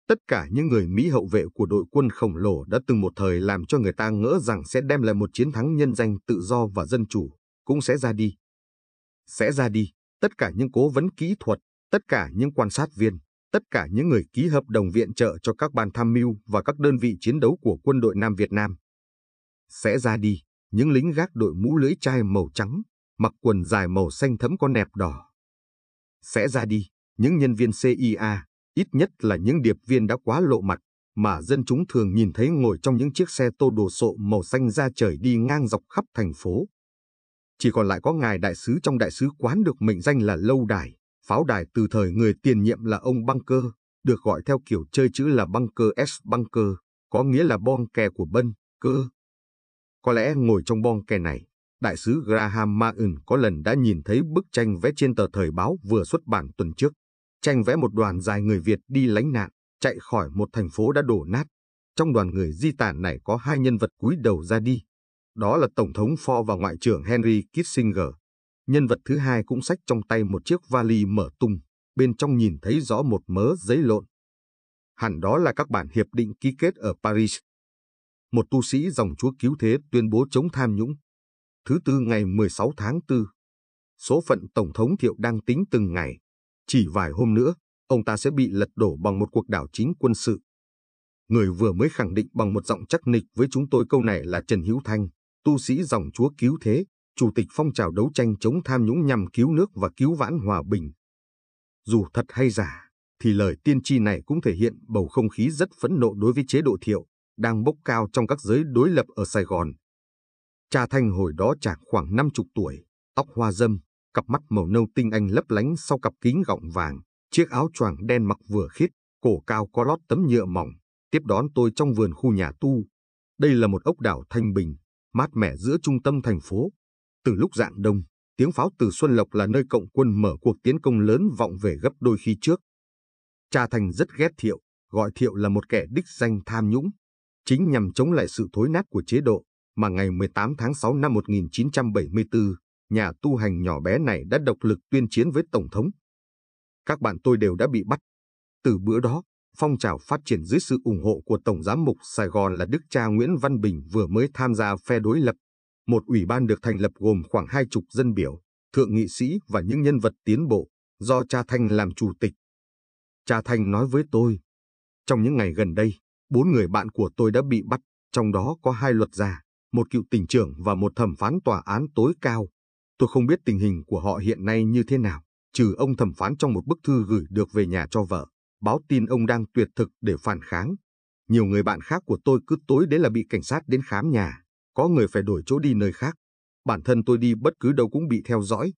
Tất cả những người Mỹ hậu vệ của đội quân khổng lồ đã từng một thời làm cho người ta ngỡ rằng sẽ đem lại một chiến thắng nhân danh tự do và dân chủ, cũng sẽ ra đi. Sẽ ra đi, tất cả những cố vấn kỹ thuật, tất cả những quan sát viên, tất cả những người ký hợp đồng viện trợ cho các ban tham mưu và các đơn vị chiến đấu của quân đội Nam Việt Nam. Sẽ ra đi, những lính gác đội mũ lưỡi chai màu trắng, mặc quần dài màu xanh thấm con nẹp đỏ. Sẽ ra đi, những nhân viên CIA, ít nhất là những điệp viên đã quá lộ mặt, mà dân chúng thường nhìn thấy ngồi trong những chiếc xe tô đồ sộ màu xanh ra trời đi ngang dọc khắp thành phố. Chỉ còn lại có ngài đại sứ trong đại sứ quán được mệnh danh là Lâu Đài, Pháo đài từ thời người tiền nhiệm là ông Bunker, được gọi theo kiểu chơi chữ là Bunker S Bunker, có nghĩa là bong kè của bân, cơ. Có lẽ ngồi trong bong kè này, đại sứ Graham Martin có lần đã nhìn thấy bức tranh vẽ trên tờ thời báo vừa xuất bản tuần trước. Tranh vẽ một đoàn dài người Việt đi lánh nạn, chạy khỏi một thành phố đã đổ nát. Trong đoàn người di tản này có hai nhân vật cúi đầu ra đi. Đó là Tổng thống Ford và Ngoại trưởng Henry Kissinger. Nhân vật thứ hai cũng xách trong tay một chiếc vali mở tung, bên trong nhìn thấy rõ một mớ giấy lộn. Hẳn đó là các bản hiệp định ký kết ở Paris. Một tu sĩ dòng chúa cứu thế tuyên bố chống tham nhũng. Thứ tư ngày 16 tháng 4, số phận Tổng thống Thiệu đang tính từng ngày. Chỉ vài hôm nữa, ông ta sẽ bị lật đổ bằng một cuộc đảo chính quân sự. Người vừa mới khẳng định bằng một giọng chắc nịch với chúng tôi câu này là Trần Hữu Thanh, tu sĩ dòng chúa cứu thế, chủ tịch phong trào đấu tranh chống tham nhũng nhằm cứu nước và cứu vãn hòa bình. Dù thật hay giả, thì lời tiên tri này cũng thể hiện bầu không khí rất phẫn nộ đối với chế độ thiệu, đang bốc cao trong các giới đối lập ở Sài Gòn. Cha Thanh hồi đó chàng khoảng 50 tuổi, tóc hoa dâm, cặp mắt màu nâu tinh anh lấp lánh sau cặp kính gọng vàng, chiếc áo choàng đen mặc vừa khít, cổ cao có lót tấm nhựa mỏng, tiếp đón tôi trong vườn khu nhà tu. Đây là một ốc đảo thanh bình, mát mẻ giữa trung tâm thành phố, từ lúc dạng đông, tiếng pháo từ Xuân Lộc là nơi cộng quân mở cuộc tiến công lớn vọng về gấp đôi khi trước. Cha Thành rất ghét Thiệu, gọi Thiệu là một kẻ đích danh tham nhũng, chính nhằm chống lại sự thối nát của chế độ mà ngày 18 tháng 6 năm 1974, nhà tu hành nhỏ bé này đã độc lực tuyên chiến với Tổng thống. Các bạn tôi đều đã bị bắt. Từ bữa đó, phong trào phát triển dưới sự ủng hộ của Tổng giám mục Sài Gòn là Đức cha Nguyễn Văn Bình vừa mới tham gia phe đối lập một ủy ban được thành lập gồm khoảng hai chục dân biểu, thượng nghị sĩ và những nhân vật tiến bộ, do cha Thanh làm chủ tịch. Cha Thanh nói với tôi, trong những ngày gần đây, bốn người bạn của tôi đã bị bắt, trong đó có hai luật gia, một cựu tỉnh trưởng và một thẩm phán tòa án tối cao. Tôi không biết tình hình của họ hiện nay như thế nào, trừ ông thẩm phán trong một bức thư gửi được về nhà cho vợ, báo tin ông đang tuyệt thực để phản kháng. Nhiều người bạn khác của tôi cứ tối đến là bị cảnh sát đến khám nhà có người phải đổi chỗ đi nơi khác. Bản thân tôi đi bất cứ đâu cũng bị theo dõi.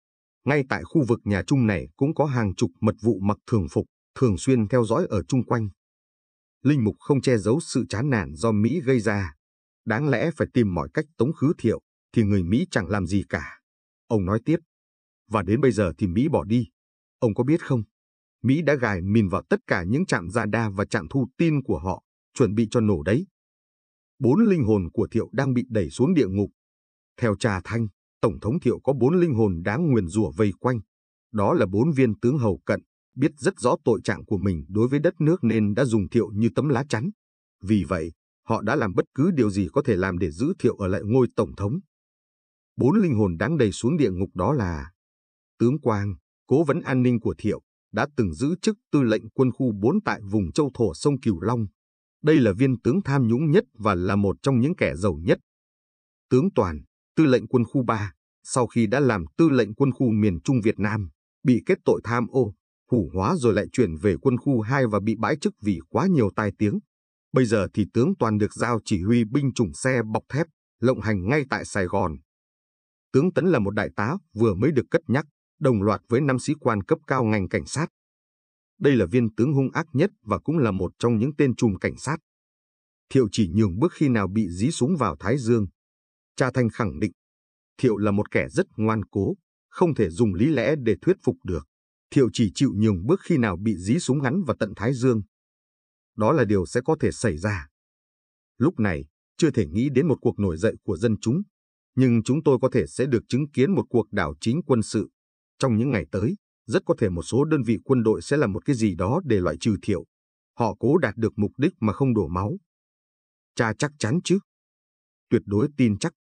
Ngay tại khu vực nhà chung này cũng có hàng chục mật vụ mặc thường phục, thường xuyên theo dõi ở chung quanh. Linh Mục không che giấu sự chán nản do Mỹ gây ra. Đáng lẽ phải tìm mọi cách tống khứ thiệu, thì người Mỹ chẳng làm gì cả. Ông nói tiếp. Và đến bây giờ thì Mỹ bỏ đi. Ông có biết không? Mỹ đã gài mìn vào tất cả những trạm radar và trạm thu tin của họ, chuẩn bị cho nổ đấy bốn linh hồn của Thiệu đang bị đẩy xuống địa ngục. Theo Trà Thanh, Tổng thống Thiệu có bốn linh hồn đáng nguyền rủa vây quanh. Đó là bốn viên tướng hầu cận, biết rất rõ tội trạng của mình đối với đất nước nên đã dùng Thiệu như tấm lá chắn. Vì vậy, họ đã làm bất cứ điều gì có thể làm để giữ Thiệu ở lại ngôi Tổng thống. Bốn linh hồn đáng đầy xuống địa ngục đó là Tướng Quang, cố vấn an ninh của Thiệu, đã từng giữ chức tư lệnh quân khu 4 tại vùng châu thổ sông Cửu Long, đây là viên tướng tham nhũng nhất và là một trong những kẻ giàu nhất. Tướng Toàn, tư lệnh quân khu 3, sau khi đã làm tư lệnh quân khu miền Trung Việt Nam, bị kết tội tham ô, hủ hóa rồi lại chuyển về quân khu 2 và bị bãi chức vì quá nhiều tai tiếng. Bây giờ thì tướng Toàn được giao chỉ huy binh chủng xe bọc thép, lộng hành ngay tại Sài Gòn. Tướng Tấn là một đại tá vừa mới được cất nhắc, đồng loạt với năm sĩ quan cấp cao ngành cảnh sát, đây là viên tướng hung ác nhất và cũng là một trong những tên trùm cảnh sát. Thiệu chỉ nhường bước khi nào bị dí súng vào Thái Dương. Cha Thanh khẳng định, Thiệu là một kẻ rất ngoan cố, không thể dùng lý lẽ để thuyết phục được. Thiệu chỉ chịu nhường bước khi nào bị dí súng ngắn và tận Thái Dương. Đó là điều sẽ có thể xảy ra. Lúc này, chưa thể nghĩ đến một cuộc nổi dậy của dân chúng, nhưng chúng tôi có thể sẽ được chứng kiến một cuộc đảo chính quân sự trong những ngày tới rất có thể một số đơn vị quân đội sẽ làm một cái gì đó để loại trừ thiệu. Họ cố đạt được mục đích mà không đổ máu. Cha chắc chắn chứ. Tuyệt đối tin chắc,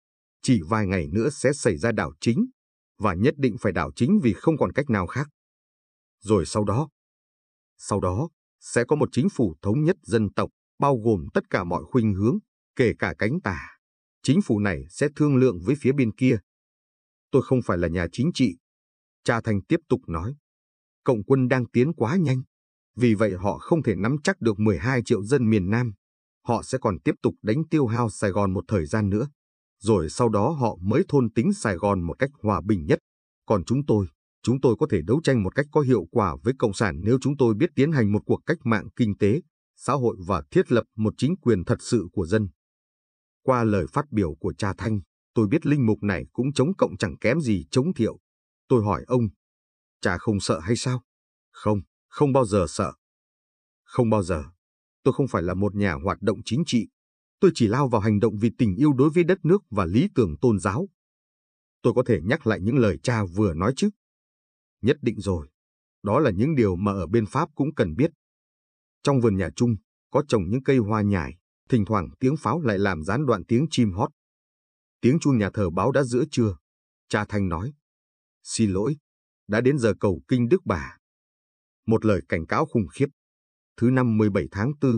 chỉ vài ngày nữa sẽ xảy ra đảo chính, và nhất định phải đảo chính vì không còn cách nào khác. Rồi sau đó, sau đó sẽ có một chính phủ thống nhất dân tộc, bao gồm tất cả mọi khuynh hướng, kể cả cánh tả. Chính phủ này sẽ thương lượng với phía bên kia. Tôi không phải là nhà chính trị, Cha Thành tiếp tục nói, cộng quân đang tiến quá nhanh, vì vậy họ không thể nắm chắc được 12 triệu dân miền Nam. Họ sẽ còn tiếp tục đánh tiêu hao Sài Gòn một thời gian nữa, rồi sau đó họ mới thôn tính Sài Gòn một cách hòa bình nhất. Còn chúng tôi, chúng tôi có thể đấu tranh một cách có hiệu quả với Cộng sản nếu chúng tôi biết tiến hành một cuộc cách mạng kinh tế, xã hội và thiết lập một chính quyền thật sự của dân. Qua lời phát biểu của cha Thanh, tôi biết linh mục này cũng chống cộng chẳng kém gì chống thiệu. Tôi hỏi ông, cha không sợ hay sao? Không, không bao giờ sợ. Không bao giờ. Tôi không phải là một nhà hoạt động chính trị. Tôi chỉ lao vào hành động vì tình yêu đối với đất nước và lý tưởng tôn giáo. Tôi có thể nhắc lại những lời cha vừa nói chứ. Nhất định rồi. Đó là những điều mà ở bên Pháp cũng cần biết. Trong vườn nhà chung, có trồng những cây hoa nhài, thỉnh thoảng tiếng pháo lại làm gián đoạn tiếng chim hót. Tiếng chuông nhà thờ báo đã giữa trưa. Cha Thanh nói, Xin lỗi, đã đến giờ cầu kinh Đức Bà. Một lời cảnh cáo khủng khiếp. Thứ năm 17 tháng 4.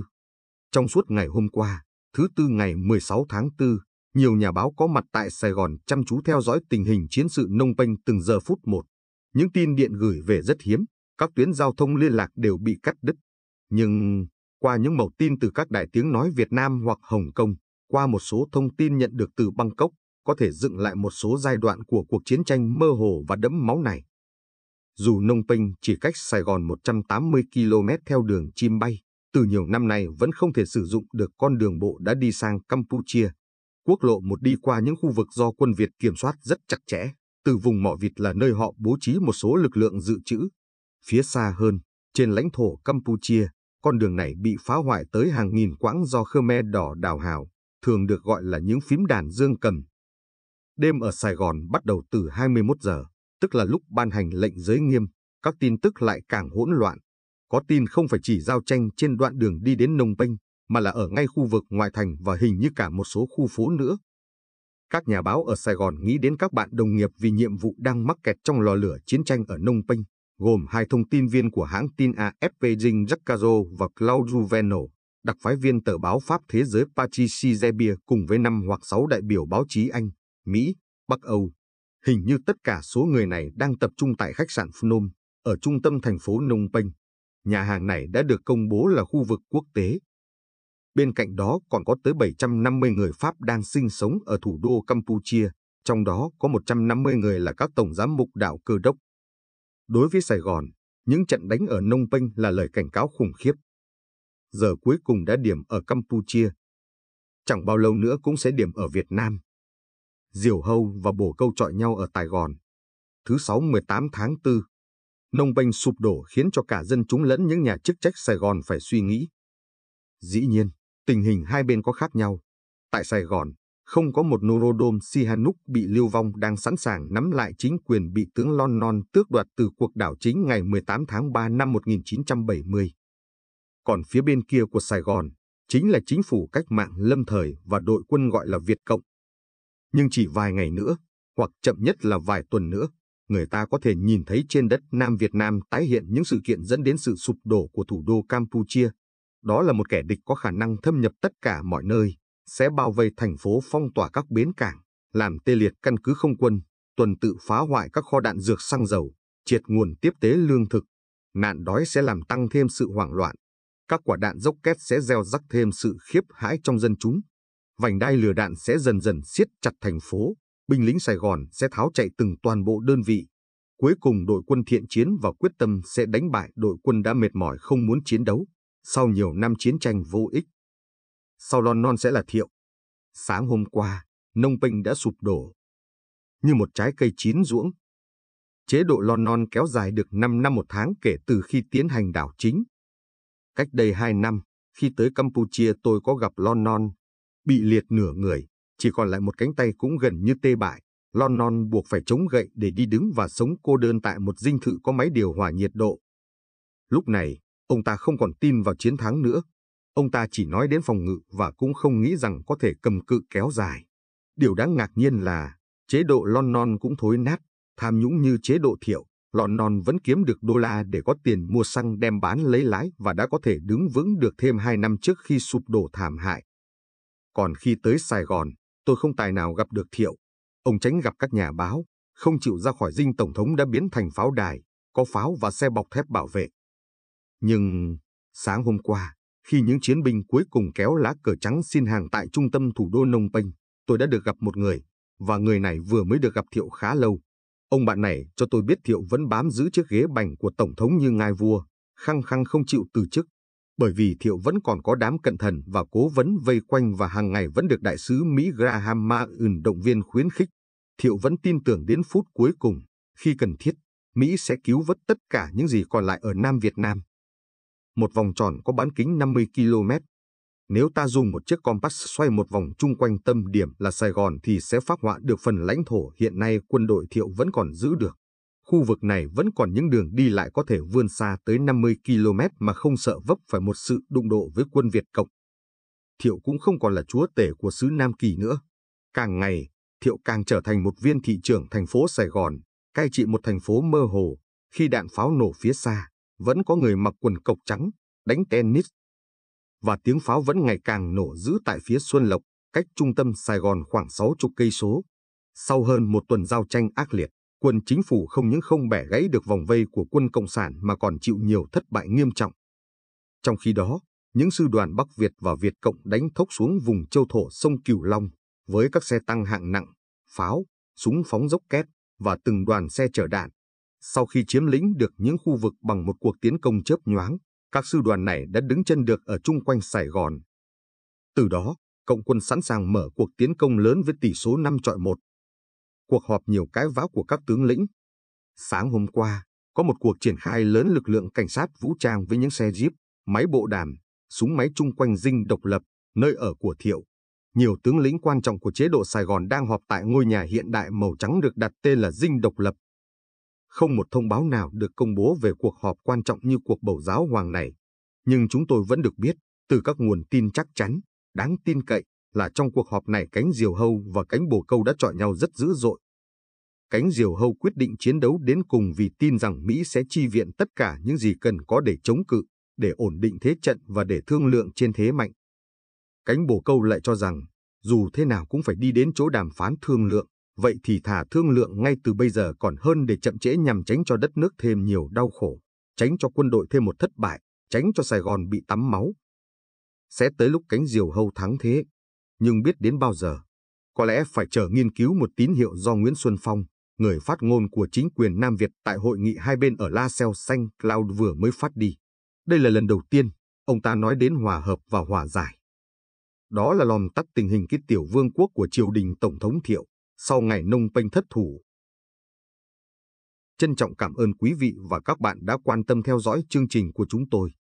Trong suốt ngày hôm qua, thứ tư ngày 16 tháng 4, nhiều nhà báo có mặt tại Sài Gòn chăm chú theo dõi tình hình chiến sự nông pênh từng giờ phút một. Những tin điện gửi về rất hiếm, các tuyến giao thông liên lạc đều bị cắt đứt. Nhưng, qua những mẩu tin từ các đại tiếng nói Việt Nam hoặc Hồng Kông, qua một số thông tin nhận được từ Bangkok, có thể dựng lại một số giai đoạn của cuộc chiến tranh mơ hồ và đẫm máu này. Dù Nông Penh chỉ cách Sài Gòn 180 km theo đường chim bay, từ nhiều năm nay vẫn không thể sử dụng được con đường bộ đã đi sang Campuchia. Quốc lộ một đi qua những khu vực do quân Việt kiểm soát rất chặt chẽ, từ vùng mỏ vịt là nơi họ bố trí một số lực lượng dự trữ. Phía xa hơn, trên lãnh thổ Campuchia, con đường này bị phá hoại tới hàng nghìn quãng do Khmer đỏ đào hào, thường được gọi là những phím đàn dương cầm, Đêm ở Sài Gòn bắt đầu từ 21 giờ, tức là lúc ban hành lệnh giới nghiêm, các tin tức lại càng hỗn loạn. Có tin không phải chỉ giao tranh trên đoạn đường đi đến Nông Bênh, mà là ở ngay khu vực ngoại thành và hình như cả một số khu phố nữa. Các nhà báo ở Sài Gòn nghĩ đến các bạn đồng nghiệp vì nhiệm vụ đang mắc kẹt trong lò lửa chiến tranh ở Nông Bênh, gồm hai thông tin viên của hãng tin AFP Jing Jaccazo và Claude Juveno, đặc phái viên tờ báo Pháp Thế giới Patrice Zebier cùng với năm hoặc sáu đại biểu báo chí Anh. Mỹ, Bắc Âu. Hình như tất cả số người này đang tập trung tại khách sạn Phnom ở trung tâm thành phố Nông Penh. Nhà hàng này đã được công bố là khu vực quốc tế. Bên cạnh đó còn có tới 750 người Pháp đang sinh sống ở thủ đô Campuchia, trong đó có 150 người là các tổng giám mục đạo cơ đốc. Đối với Sài Gòn, những trận đánh ở Nông Penh là lời cảnh cáo khủng khiếp. Giờ cuối cùng đã điểm ở Campuchia. Chẳng bao lâu nữa cũng sẽ điểm ở Việt Nam diều hâu và bổ câu trọi nhau ở Tài Gòn. Thứ sáu 18 tháng 4, nông banh sụp đổ khiến cho cả dân chúng lẫn những nhà chức trách Sài Gòn phải suy nghĩ. Dĩ nhiên, tình hình hai bên có khác nhau. Tại Sài Gòn, không có một Norodom Sihanouk bị lưu vong đang sẵn sàng nắm lại chính quyền bị tướng Lon Non tước đoạt từ cuộc đảo chính ngày 18 tháng 3 năm 1970. Còn phía bên kia của Sài Gòn, chính là chính phủ cách mạng lâm thời và đội quân gọi là Việt Cộng nhưng chỉ vài ngày nữa, hoặc chậm nhất là vài tuần nữa, người ta có thể nhìn thấy trên đất Nam Việt Nam tái hiện những sự kiện dẫn đến sự sụp đổ của thủ đô Campuchia. Đó là một kẻ địch có khả năng thâm nhập tất cả mọi nơi, sẽ bao vây thành phố phong tỏa các bến cảng, làm tê liệt căn cứ không quân, tuần tự phá hoại các kho đạn dược xăng dầu, triệt nguồn tiếp tế lương thực. Nạn đói sẽ làm tăng thêm sự hoảng loạn. Các quả đạn dốc két sẽ gieo rắc thêm sự khiếp hãi trong dân chúng, vành đai lửa đạn sẽ dần dần siết chặt thành phố, binh lính Sài Gòn sẽ tháo chạy từng toàn bộ đơn vị. Cuối cùng đội quân thiện chiến và quyết tâm sẽ đánh bại đội quân đã mệt mỏi không muốn chiến đấu, sau nhiều năm chiến tranh vô ích. Sau lon non sẽ là thiệu. Sáng hôm qua, nông binh đã sụp đổ. Như một trái cây chín ruỗng, chế độ lon non kéo dài được 5 năm một tháng kể từ khi tiến hành đảo chính. Cách đây 2 năm, khi tới Campuchia tôi có gặp lon non, bị liệt nửa người, chỉ còn lại một cánh tay cũng gần như tê bại. Lon non buộc phải chống gậy để đi đứng và sống cô đơn tại một dinh thự có máy điều hòa nhiệt độ. Lúc này, ông ta không còn tin vào chiến thắng nữa. Ông ta chỉ nói đến phòng ngự và cũng không nghĩ rằng có thể cầm cự kéo dài. Điều đáng ngạc nhiên là, chế độ lon non cũng thối nát, tham nhũng như chế độ thiệu, lon non vẫn kiếm được đô la để có tiền mua xăng đem bán lấy lãi và đã có thể đứng vững được thêm 2 năm trước khi sụp đổ thảm hại. Còn khi tới Sài Gòn, tôi không tài nào gặp được Thiệu. Ông tránh gặp các nhà báo, không chịu ra khỏi dinh Tổng thống đã biến thành pháo đài, có pháo và xe bọc thép bảo vệ. Nhưng sáng hôm qua, khi những chiến binh cuối cùng kéo lá cờ trắng xin hàng tại trung tâm thủ đô Nông Penh, tôi đã được gặp một người, và người này vừa mới được gặp Thiệu khá lâu. Ông bạn này cho tôi biết Thiệu vẫn bám giữ chiếc ghế bành của Tổng thống như ngai vua, khăng khăng không chịu từ chức bởi vì Thiệu vẫn còn có đám cận thần và cố vấn vây quanh và hàng ngày vẫn được đại sứ Mỹ Graham Maun động viên khuyến khích. Thiệu vẫn tin tưởng đến phút cuối cùng, khi cần thiết, Mỹ sẽ cứu vớt tất cả những gì còn lại ở Nam Việt Nam. Một vòng tròn có bán kính 50 km. Nếu ta dùng một chiếc compass xoay một vòng chung quanh tâm điểm là Sài Gòn thì sẽ phát họa được phần lãnh thổ hiện nay quân đội Thiệu vẫn còn giữ được khu vực này vẫn còn những đường đi lại có thể vươn xa tới 50 km mà không sợ vấp phải một sự đụng độ với quân Việt Cộng. Thiệu cũng không còn là chúa tể của xứ Nam Kỳ nữa. Càng ngày, Thiệu càng trở thành một viên thị trưởng thành phố Sài Gòn, cai trị một thành phố mơ hồ, khi đạn pháo nổ phía xa, vẫn có người mặc quần cộc trắng, đánh tennis. Và tiếng pháo vẫn ngày càng nổ dữ tại phía Xuân Lộc, cách trung tâm Sài Gòn khoảng 60 cây số. Sau hơn một tuần giao tranh ác liệt, quân chính phủ không những không bẻ gãy được vòng vây của quân Cộng sản mà còn chịu nhiều thất bại nghiêm trọng. Trong khi đó, những sư đoàn Bắc Việt và Việt Cộng đánh thốc xuống vùng châu thổ sông Cửu Long với các xe tăng hạng nặng, pháo, súng phóng dốc kép và từng đoàn xe chở đạn. Sau khi chiếm lĩnh được những khu vực bằng một cuộc tiến công chớp nhoáng, các sư đoàn này đã đứng chân được ở chung quanh Sài Gòn. Từ đó, Cộng quân sẵn sàng mở cuộc tiến công lớn với tỷ số 5 trọi 1 cuộc họp nhiều cái váo của các tướng lĩnh. Sáng hôm qua, có một cuộc triển khai lớn lực lượng cảnh sát vũ trang với những xe jeep, máy bộ đàm, súng máy chung quanh dinh độc lập, nơi ở của Thiệu. Nhiều tướng lĩnh quan trọng của chế độ Sài Gòn đang họp tại ngôi nhà hiện đại màu trắng được đặt tên là dinh độc lập. Không một thông báo nào được công bố về cuộc họp quan trọng như cuộc bầu giáo hoàng này, nhưng chúng tôi vẫn được biết từ các nguồn tin chắc chắn, đáng tin cậy là trong cuộc họp này cánh diều hâu và cánh bồ câu đã chọi nhau rất dữ dội. Cánh diều hâu quyết định chiến đấu đến cùng vì tin rằng Mỹ sẽ chi viện tất cả những gì cần có để chống cự, để ổn định thế trận và để thương lượng trên thế mạnh. Cánh bồ câu lại cho rằng, dù thế nào cũng phải đi đến chỗ đàm phán thương lượng, vậy thì thả thương lượng ngay từ bây giờ còn hơn để chậm trễ nhằm tránh cho đất nước thêm nhiều đau khổ, tránh cho quân đội thêm một thất bại, tránh cho Sài Gòn bị tắm máu. Sẽ tới lúc cánh diều hâu thắng thế, nhưng biết đến bao giờ. Có lẽ phải chờ nghiên cứu một tín hiệu do Nguyễn Xuân Phong, người phát ngôn của chính quyền Nam Việt tại hội nghị hai bên ở La Seo Xanh Cloud vừa mới phát đi. Đây là lần đầu tiên ông ta nói đến hòa hợp và hòa giải. Đó là lòm tắt tình hình cái tiểu vương quốc của triều đình Tổng thống Thiệu sau ngày nông pênh thất thủ. Trân trọng cảm ơn quý vị và các bạn đã quan tâm theo dõi chương trình của chúng tôi.